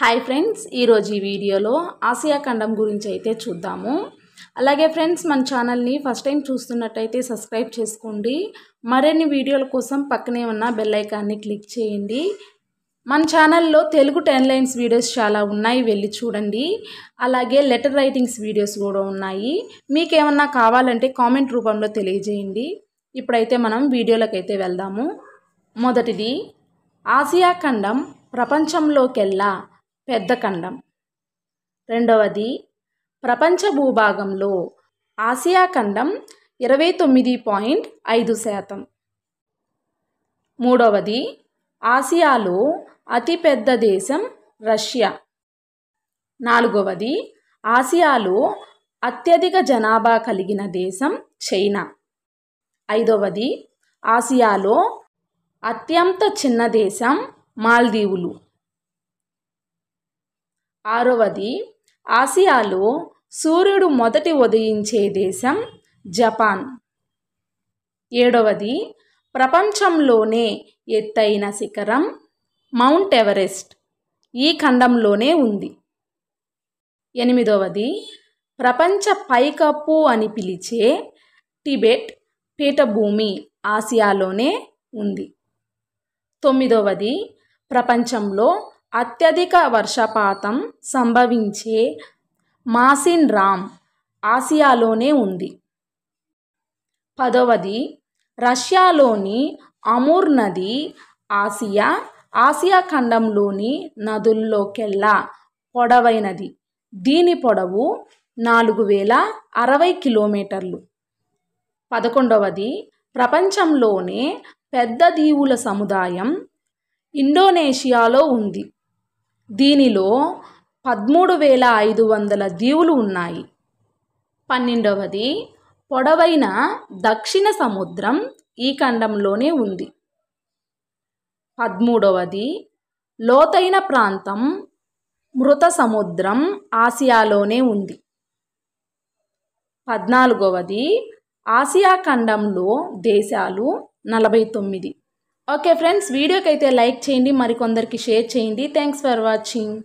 hi friends ఈరోజు ఈ వీడియోలో ఆసియా ఖండం గురించి అయితే చూద్దాము అలాగే ఫ్రెండ్స్ మన ఛానల్ని ఫస్ట్ టైం చూస్తున్నట్టయితే సబ్స్క్రైబ్ చేసుకోండి మరిన్ని వీడియోల కోసం పక్కనే ఉన్న బెల్లైకాన్ని క్లిక్ చేయండి మన ఛానల్లో తెలుగు టెన్ లైన్స్ వీడియోస్ చాలా ఉన్నాయి వెళ్ళి చూడండి అలాగే లెటర్ రైటింగ్స్ వీడియోస్ కూడా ఉన్నాయి మీకేమన్నా కావాలంటే కామెంట్ రూపంలో తెలియజేయండి ఇప్పుడైతే మనం వీడియోలకైతే వెళ్దాము మొదటిది ఆసియా ఖండం ప్రపంచంలోకెల్లా పెద్ద ఖండం రెండవది ప్రపంచ భూభాగంలో ఆసియా ఖండం ఇరవై తొమ్మిది పాయింట్ ఐదు శాతం మూడవది ఆసియాలో అతిపెద్ద దేశం రష్యా నాలుగవది ఆసియాలో అత్యధిక జనాభా కలిగిన దేశం చైనా ఐదవది ఆసియాలో అత్యంత చిన్న దేశం మాల్దీవులు ఆరవది ఆసియాలో సూర్యుడు మొదటి ఉదయించే దేశం జపాన్ ఏడవది ప్రపంచంలోనే ఎత్తైన శిఖరం మౌంట్ ఎవరెస్ట్ ఈ ఖండంలోనే ఉంది ఎనిమిదవది ప్రపంచ పైకప్పు అని పిలిచే టిబెట్ పీఠభూమి ఆసియాలోనే ఉంది తొమ్మిదవది ప్రపంచంలో అత్యధిక వర్షపాతం సంభవించే మాసిన్ రామ్ ఆసియాలోనే ఉంది పదవది రష్యాలోని అమూర్ నది ఆసియా ఆసియా ఖండంలోని నదుల్లోకెల్లా పొడవైనది దీని పొడవు నాలుగు వేల అరవై కిలోమీటర్లు పదకొండవది ప్రపంచంలోనే పెద్ద దీవుల సముదాయం ఇండోనేషియాలో ఉంది దీనిలో పదమూడు వేల ఐదు వందల దీవులు ఉన్నాయి పన్నెండవది పొడవైన దక్షిణ సముద్రం ఈ ఖండంలోనే ఉంది పదమూడవది లోతైన ప్రాంతం మృత సముద్రం ఆసియాలోనే ఉంది పద్నాలుగవది ఆసియా ఖండంలో దేశాలు నలభై తొమ్మిది ఓకే ఫ్రెండ్స్ వీడియోకి అయితే లైక్ చేయండి మరికొందరికి షేర్ చేయండి థ్యాంక్స్ ఫర్ వాచింగ్